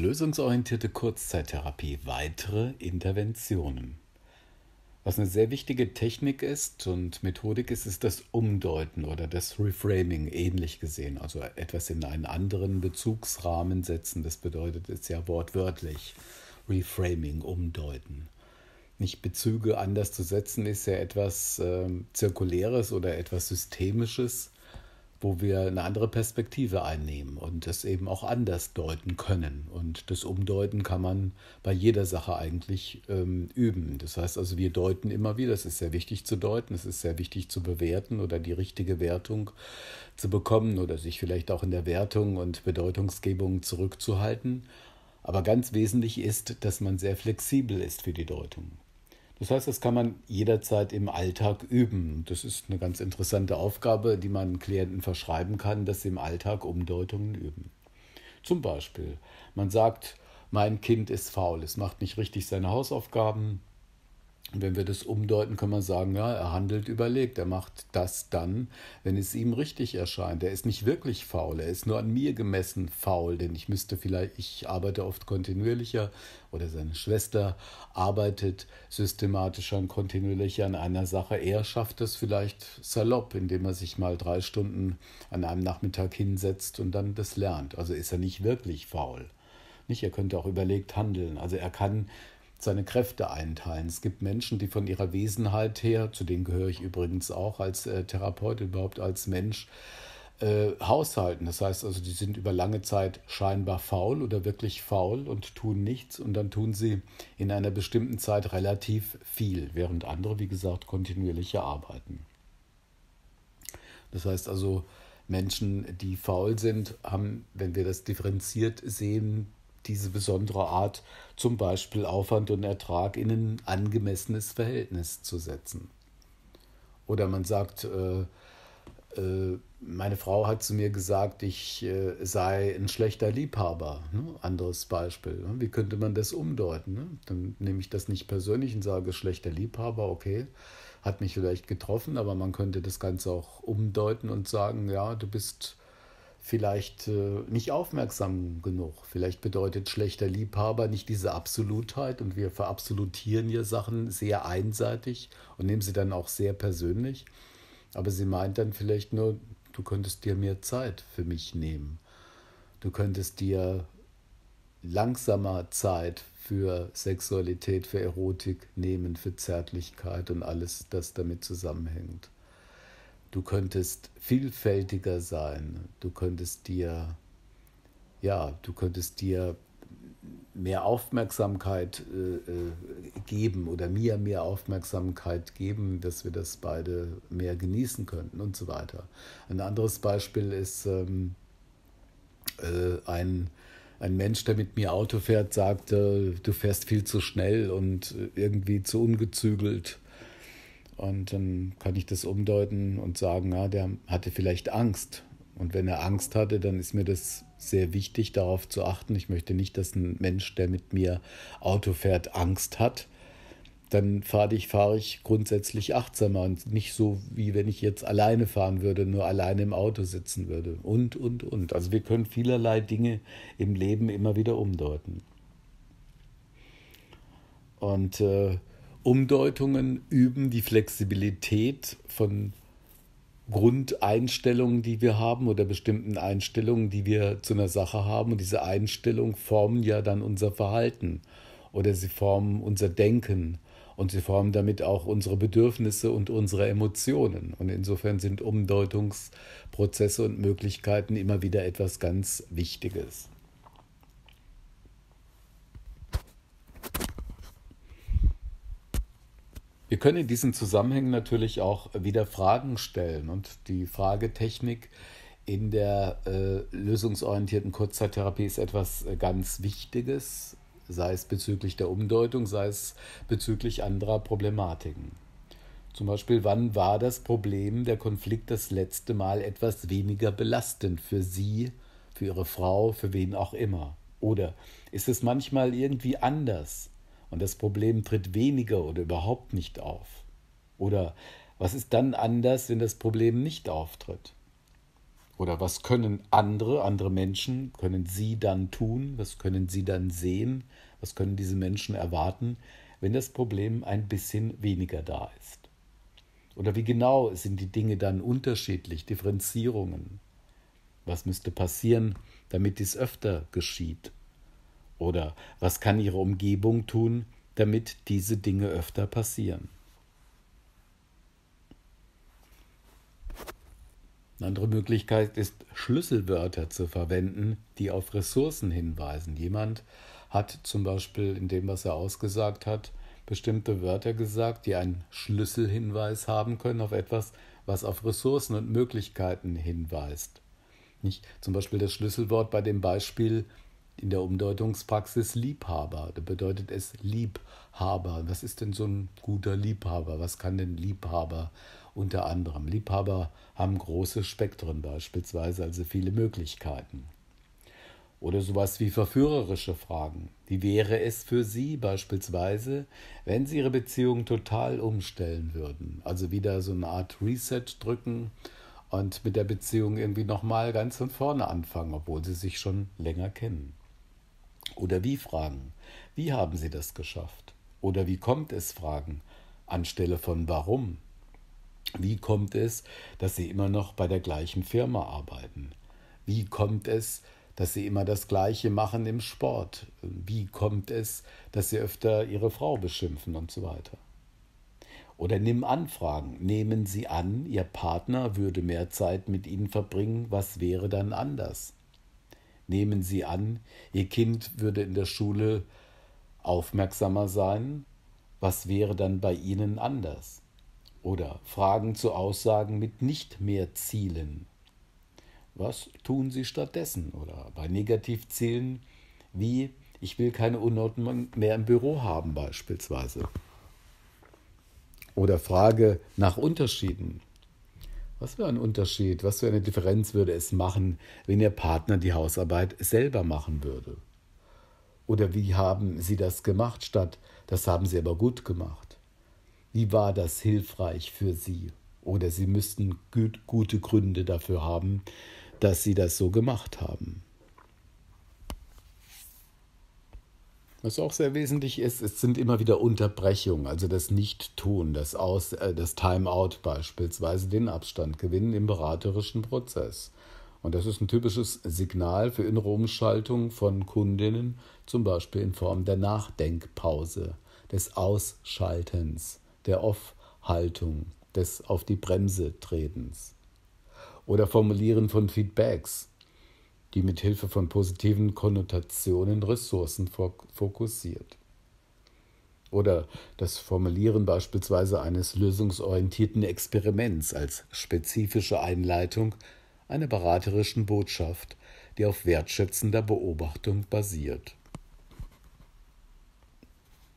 Lösungsorientierte Kurzzeittherapie weitere Interventionen. Was eine sehr wichtige Technik ist und Methodik ist, ist das Umdeuten oder das Reframing ähnlich gesehen, also etwas in einen anderen Bezugsrahmen setzen. Das bedeutet es ja wortwörtlich Reframing, umdeuten. Nicht Bezüge anders zu setzen ist ja etwas äh, Zirkuläres oder etwas Systemisches wo wir eine andere Perspektive einnehmen und es eben auch anders deuten können. Und das Umdeuten kann man bei jeder Sache eigentlich ähm, üben. Das heißt also, wir deuten immer wieder. Es ist sehr wichtig zu deuten, es ist sehr wichtig zu bewerten oder die richtige Wertung zu bekommen oder sich vielleicht auch in der Wertung und Bedeutungsgebung zurückzuhalten. Aber ganz wesentlich ist, dass man sehr flexibel ist für die Deutung. Das heißt, das kann man jederzeit im Alltag üben. Das ist eine ganz interessante Aufgabe, die man Klienten verschreiben kann, dass sie im Alltag Umdeutungen üben. Zum Beispiel, man sagt, mein Kind ist faul, es macht nicht richtig seine Hausaufgaben, wenn wir das umdeuten, kann man sagen, ja, er handelt überlegt, er macht das dann, wenn es ihm richtig erscheint. Er ist nicht wirklich faul, er ist nur an mir gemessen faul, denn ich müsste vielleicht, ich arbeite oft kontinuierlicher oder seine Schwester arbeitet systematischer und kontinuierlicher an einer Sache. Er schafft es vielleicht salopp, indem er sich mal drei Stunden an einem Nachmittag hinsetzt und dann das lernt. Also ist er nicht wirklich faul. Nicht? Er könnte auch überlegt handeln. Also er kann seine Kräfte einteilen. Es gibt Menschen, die von ihrer Wesenheit her, zu denen gehöre ich übrigens auch als äh, Therapeut, überhaupt als Mensch, äh, haushalten. Das heißt also, die sind über lange Zeit scheinbar faul oder wirklich faul und tun nichts und dann tun sie in einer bestimmten Zeit relativ viel, während andere, wie gesagt, kontinuierlich arbeiten. Das heißt also, Menschen, die faul sind, haben, wenn wir das differenziert sehen, diese besondere Art, zum Beispiel Aufwand und Ertrag, in ein angemessenes Verhältnis zu setzen. Oder man sagt, äh, äh, meine Frau hat zu mir gesagt, ich äh, sei ein schlechter Liebhaber. Ne? Anderes Beispiel. Ne? Wie könnte man das umdeuten? Ne? Dann nehme ich das nicht persönlich und sage, schlechter Liebhaber, okay, hat mich vielleicht getroffen, aber man könnte das Ganze auch umdeuten und sagen, ja, du bist vielleicht äh, nicht aufmerksam genug. Vielleicht bedeutet schlechter Liebhaber nicht diese Absolutheit und wir verabsolutieren hier Sachen sehr einseitig und nehmen sie dann auch sehr persönlich. Aber sie meint dann vielleicht nur, du könntest dir mehr Zeit für mich nehmen. Du könntest dir langsamer Zeit für Sexualität, für Erotik nehmen, für Zärtlichkeit und alles, das damit zusammenhängt du könntest vielfältiger sein, du könntest dir, ja, du könntest dir mehr Aufmerksamkeit äh, äh, geben oder mir mehr Aufmerksamkeit geben, dass wir das beide mehr genießen könnten und so weiter. Ein anderes Beispiel ist ähm, äh, ein, ein Mensch, der mit mir Auto fährt, sagte, du fährst viel zu schnell und irgendwie zu ungezügelt und dann kann ich das umdeuten und sagen, ja, ah, der hatte vielleicht Angst. Und wenn er Angst hatte, dann ist mir das sehr wichtig, darauf zu achten. Ich möchte nicht, dass ein Mensch, der mit mir Auto fährt, Angst hat. Dann fahre ich, fahre ich grundsätzlich achtsamer und nicht so, wie wenn ich jetzt alleine fahren würde, nur alleine im Auto sitzen würde. Und, und, und. Also wir können vielerlei Dinge im Leben immer wieder umdeuten. Und äh, Umdeutungen üben, die Flexibilität von Grundeinstellungen, die wir haben oder bestimmten Einstellungen, die wir zu einer Sache haben. Und diese Einstellungen formen ja dann unser Verhalten oder sie formen unser Denken und sie formen damit auch unsere Bedürfnisse und unsere Emotionen. Und insofern sind Umdeutungsprozesse und Möglichkeiten immer wieder etwas ganz Wichtiges. Wir können in diesen Zusammenhängen natürlich auch wieder Fragen stellen und die Fragetechnik in der äh, lösungsorientierten Kurzzeittherapie ist etwas äh, ganz Wichtiges, sei es bezüglich der Umdeutung, sei es bezüglich anderer Problematiken. Zum Beispiel, wann war das Problem, der Konflikt das letzte Mal etwas weniger belastend für Sie, für Ihre Frau, für wen auch immer? Oder ist es manchmal irgendwie anders? und das Problem tritt weniger oder überhaupt nicht auf? Oder was ist dann anders, wenn das Problem nicht auftritt? Oder was können andere, andere Menschen, können sie dann tun? Was können sie dann sehen? Was können diese Menschen erwarten, wenn das Problem ein bisschen weniger da ist? Oder wie genau sind die Dinge dann unterschiedlich, Differenzierungen? Was müsste passieren, damit dies öfter geschieht? Oder was kann Ihre Umgebung tun, damit diese Dinge öfter passieren? Eine andere Möglichkeit ist, Schlüsselwörter zu verwenden, die auf Ressourcen hinweisen. Jemand hat zum Beispiel in dem, was er ausgesagt hat, bestimmte Wörter gesagt, die einen Schlüsselhinweis haben können auf etwas, was auf Ressourcen und Möglichkeiten hinweist. Nicht? Zum Beispiel das Schlüsselwort bei dem Beispiel in der Umdeutungspraxis Liebhaber. Da bedeutet es Liebhaber. Was ist denn so ein guter Liebhaber? Was kann denn Liebhaber unter anderem? Liebhaber haben große Spektren beispielsweise, also viele Möglichkeiten. Oder sowas wie verführerische Fragen. Wie wäre es für Sie beispielsweise, wenn Sie Ihre Beziehung total umstellen würden? Also wieder so eine Art Reset drücken und mit der Beziehung irgendwie nochmal ganz von vorne anfangen, obwohl Sie sich schon länger kennen. Oder wie fragen? Wie haben Sie das geschafft? Oder wie kommt es fragen? Anstelle von warum? Wie kommt es, dass Sie immer noch bei der gleichen Firma arbeiten? Wie kommt es, dass Sie immer das Gleiche machen im Sport? Wie kommt es, dass Sie öfter Ihre Frau beschimpfen und so weiter? Oder nimm Anfragen. Nehmen Sie an, Ihr Partner würde mehr Zeit mit Ihnen verbringen, was wäre dann anders? nehmen Sie an, Ihr Kind würde in der Schule aufmerksamer sein, was wäre dann bei Ihnen anders? Oder Fragen zu Aussagen mit nicht mehr Zielen. Was tun Sie stattdessen? Oder bei Negativzielen wie ich will keine Unordnung mehr im Büro haben beispielsweise. Oder Frage nach Unterschieden. Was für ein Unterschied, was für eine Differenz würde es machen, wenn Ihr Partner die Hausarbeit selber machen würde? Oder wie haben Sie das gemacht statt, das haben Sie aber gut gemacht? Wie war das hilfreich für Sie? Oder Sie müssten gut, gute Gründe dafür haben, dass Sie das so gemacht haben. Was auch sehr wesentlich ist, es sind immer wieder Unterbrechungen, also das Nicht-Tun, das, Aus, äh, das Timeout beispielsweise, den Abstand gewinnen im beraterischen Prozess. Und das ist ein typisches Signal für innere Umschaltung von Kundinnen, zum Beispiel in Form der Nachdenkpause, des Ausschaltens, der Off-Haltung, des Auf die Bremse tretens. Oder Formulieren von Feedbacks, die mit Hilfe von positiven Konnotationen Ressourcen fokussiert. Oder das Formulieren beispielsweise eines lösungsorientierten Experiments als spezifische Einleitung einer beraterischen Botschaft, die auf wertschätzender Beobachtung basiert.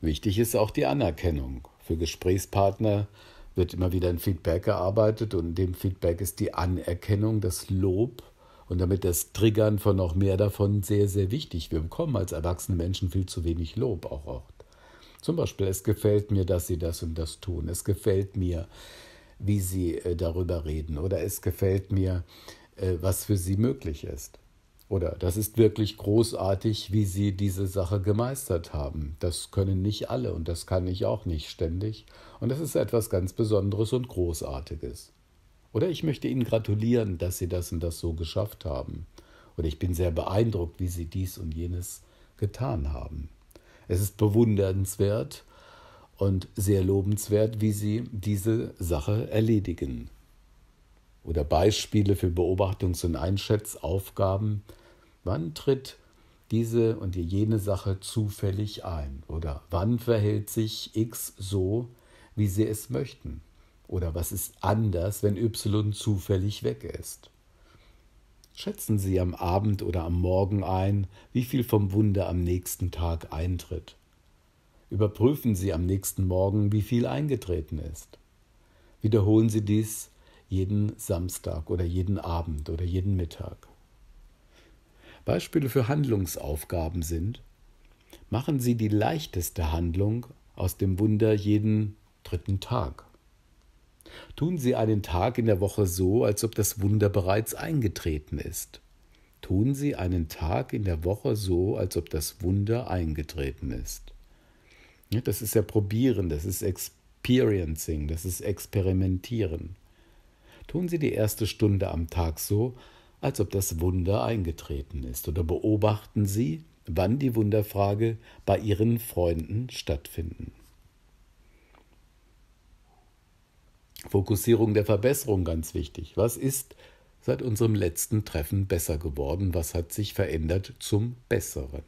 Wichtig ist auch die Anerkennung. Für Gesprächspartner wird immer wieder ein Feedback gearbeitet und in dem Feedback ist die Anerkennung, das Lob und damit das Triggern von noch mehr davon sehr, sehr wichtig. Wir bekommen als erwachsene Menschen viel zu wenig Lob auch oft. Zum Beispiel, es gefällt mir, dass sie das und das tun. Es gefällt mir, wie sie äh, darüber reden. Oder es gefällt mir, äh, was für sie möglich ist. Oder das ist wirklich großartig, wie sie diese Sache gemeistert haben. Das können nicht alle und das kann ich auch nicht ständig. Und das ist etwas ganz Besonderes und Großartiges. Oder ich möchte Ihnen gratulieren, dass Sie das und das so geschafft haben. Oder ich bin sehr beeindruckt, wie Sie dies und jenes getan haben. Es ist bewundernswert und sehr lobenswert, wie Sie diese Sache erledigen. Oder Beispiele für Beobachtungs- und Einschätzaufgaben. Wann tritt diese und jene Sache zufällig ein? Oder wann verhält sich X so, wie Sie es möchten? Oder was ist anders, wenn Y zufällig weg ist? Schätzen Sie am Abend oder am Morgen ein, wie viel vom Wunder am nächsten Tag eintritt. Überprüfen Sie am nächsten Morgen, wie viel eingetreten ist. Wiederholen Sie dies jeden Samstag oder jeden Abend oder jeden Mittag. Beispiele für Handlungsaufgaben sind Machen Sie die leichteste Handlung aus dem Wunder jeden dritten Tag. Tun Sie einen Tag in der Woche so, als ob das Wunder bereits eingetreten ist. Tun Sie einen Tag in der Woche so, als ob das Wunder eingetreten ist. Das ist ja probieren, das ist experiencing, das ist experimentieren. Tun Sie die erste Stunde am Tag so, als ob das Wunder eingetreten ist, oder beobachten Sie, wann die Wunderfrage bei Ihren Freunden stattfinden. Fokussierung der Verbesserung ganz wichtig. Was ist seit unserem letzten Treffen besser geworden? Was hat sich verändert zum Besseren?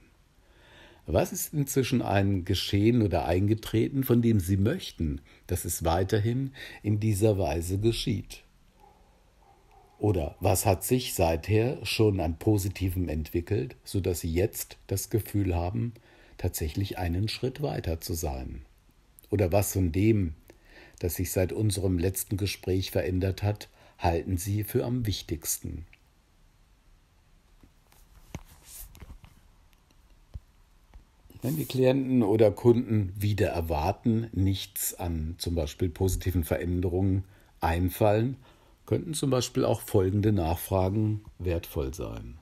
Was ist inzwischen ein Geschehen oder eingetreten, von dem Sie möchten, dass es weiterhin in dieser Weise geschieht? Oder was hat sich seither schon an Positivem entwickelt, sodass Sie jetzt das Gefühl haben, tatsächlich einen Schritt weiter zu sein? Oder was von dem, das sich seit unserem letzten Gespräch verändert hat, halten Sie für am wichtigsten? Wenn die Klienten oder Kunden wieder erwarten, nichts an zum Beispiel positiven Veränderungen einfallen, könnten zum Beispiel auch folgende Nachfragen wertvoll sein.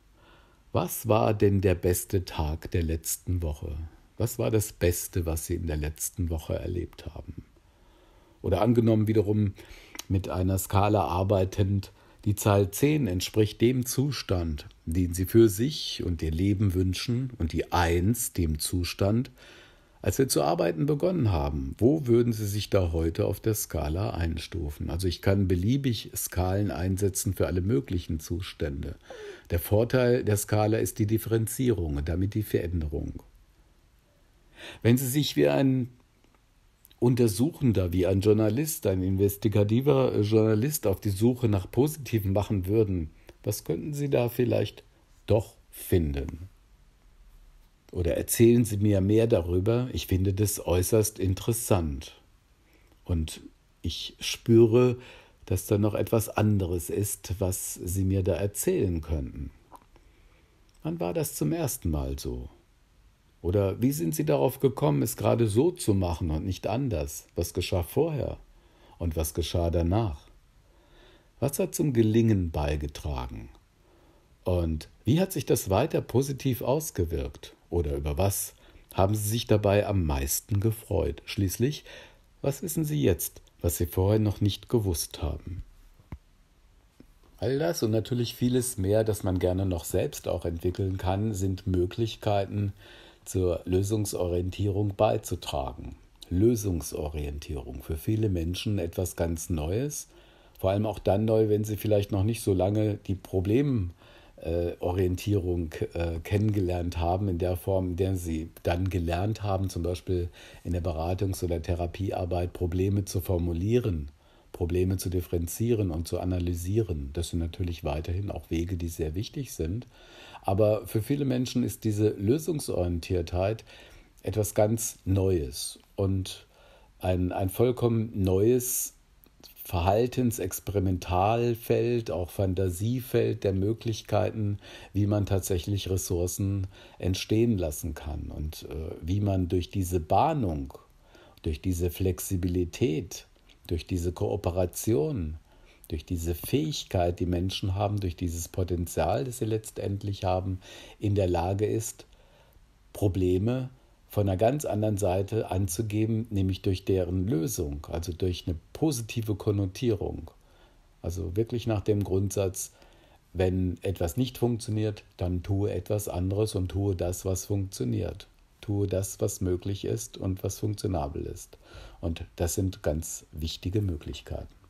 Was war denn der beste Tag der letzten Woche? Was war das Beste, was Sie in der letzten Woche erlebt haben? oder angenommen wiederum mit einer Skala arbeitend, die Zahl 10 entspricht dem Zustand, den sie für sich und ihr Leben wünschen und die 1 dem Zustand, als wir zu arbeiten begonnen haben. Wo würden Sie sich da heute auf der Skala einstufen? Also ich kann beliebig Skalen einsetzen für alle möglichen Zustände. Der Vorteil der Skala ist die Differenzierung und damit die Veränderung. Wenn Sie sich wie ein Untersuchender wie ein Journalist, ein investigativer äh, Journalist auf die Suche nach Positiven machen würden, was könnten Sie da vielleicht doch finden? Oder erzählen Sie mir mehr darüber, ich finde das äußerst interessant. Und ich spüre, dass da noch etwas anderes ist, was Sie mir da erzählen könnten. Wann war das zum ersten Mal so? Oder wie sind Sie darauf gekommen, es gerade so zu machen und nicht anders? Was geschah vorher und was geschah danach? Was hat zum Gelingen beigetragen? Und wie hat sich das weiter positiv ausgewirkt? Oder über was haben Sie sich dabei am meisten gefreut? Schließlich, was wissen Sie jetzt, was Sie vorher noch nicht gewusst haben? All das und natürlich vieles mehr, das man gerne noch selbst auch entwickeln kann, sind Möglichkeiten, zur Lösungsorientierung beizutragen. Lösungsorientierung für viele Menschen etwas ganz Neues, vor allem auch dann neu, wenn sie vielleicht noch nicht so lange die Problemorientierung äh, kennengelernt haben, in der Form, in der sie dann gelernt haben, zum Beispiel in der Beratungs- oder Therapiearbeit Probleme zu formulieren, Probleme zu differenzieren und zu analysieren. Das sind natürlich weiterhin auch Wege, die sehr wichtig sind. Aber für viele Menschen ist diese Lösungsorientiertheit etwas ganz Neues und ein, ein vollkommen neues Verhaltensexperimentalfeld, auch Fantasiefeld der Möglichkeiten, wie man tatsächlich Ressourcen entstehen lassen kann und äh, wie man durch diese Bahnung, durch diese Flexibilität, durch diese Kooperation durch diese Fähigkeit, die Menschen haben, durch dieses Potenzial, das sie letztendlich haben, in der Lage ist, Probleme von einer ganz anderen Seite anzugeben, nämlich durch deren Lösung, also durch eine positive Konnotierung. Also wirklich nach dem Grundsatz, wenn etwas nicht funktioniert, dann tue etwas anderes und tue das, was funktioniert. Tue das, was möglich ist und was funktionabel ist. Und das sind ganz wichtige Möglichkeiten.